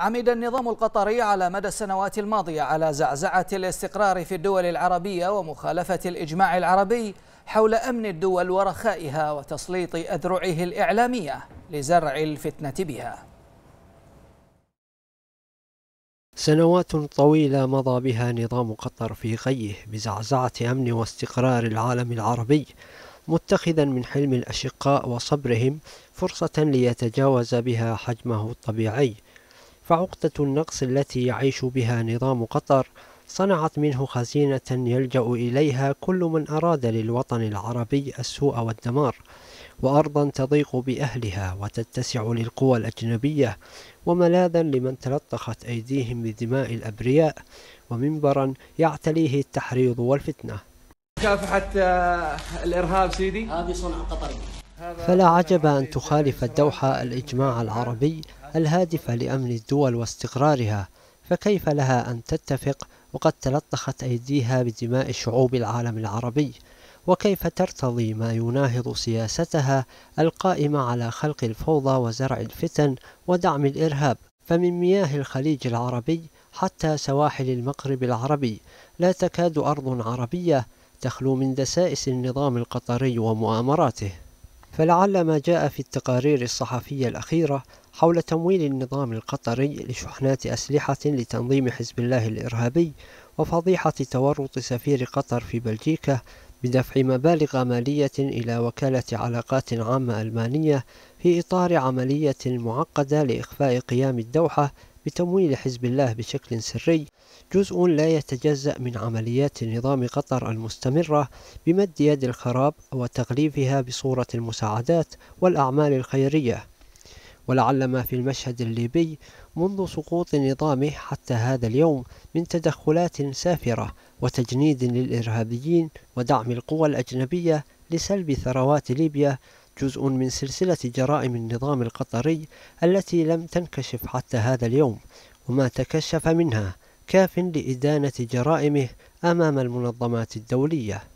عمد النظام القطري على مدى السنوات الماضية على زعزعة الاستقرار في الدول العربية ومخالفة الإجماع العربي حول أمن الدول ورخائها وتسليط أذرعه الإعلامية لزرع الفتنة بها سنوات طويلة مضى بها نظام قطر في غيه بزعزعة أمن واستقرار العالم العربي متخذا من حلم الأشقاء وصبرهم فرصة ليتجاوز بها حجمه الطبيعي فعقدة النقص التي يعيش بها نظام قطر صنعت منه خزينة يلجأ إليها كل من أراد للوطن العربي السوء والدمار وأرضا تضيق بأهلها وتتسع للقوى الأجنبية وملاذا لمن تلطخت أيديهم بدماء الأبرياء ومنبرا يعتليه التحريض والفتنة مكافحة الإرهاب سيدي هذه صنع قطري فلا عجب أن تخالف الدوحة الإجماع العربي الهادفة لأمن الدول واستقرارها فكيف لها أن تتفق وقد تلطخت أيديها بدماء شعوب العالم العربي وكيف ترتضي ما يناهض سياستها القائمة على خلق الفوضى وزرع الفتن ودعم الإرهاب فمن مياه الخليج العربي حتى سواحل المغرب العربي لا تكاد أرض عربية تخلو من دسائس النظام القطري ومؤامراته فلعل ما جاء في التقارير الصحفية الأخيرة حول تمويل النظام القطري لشحنات أسلحة لتنظيم حزب الله الإرهابي وفضيحة تورط سفير قطر في بلجيكا بدفع مبالغ مالية إلى وكالة علاقات عامة ألمانية في إطار عملية معقدة لإخفاء قيام الدوحة بتمويل حزب الله بشكل سري جزء لا يتجزأ من عمليات نظام قطر المستمرة بمد يد الخراب وتغليفها بصورة المساعدات والأعمال الخيرية ولعل ما في المشهد الليبي منذ سقوط نظامه حتى هذا اليوم من تدخلات سافرة وتجنيد للإرهابيين ودعم القوى الأجنبية لسلب ثروات ليبيا جزء من سلسلة جرائم النظام القطري التي لم تنكشف حتى هذا اليوم وما تكشف منها كاف لإدانة جرائمه أمام المنظمات الدولية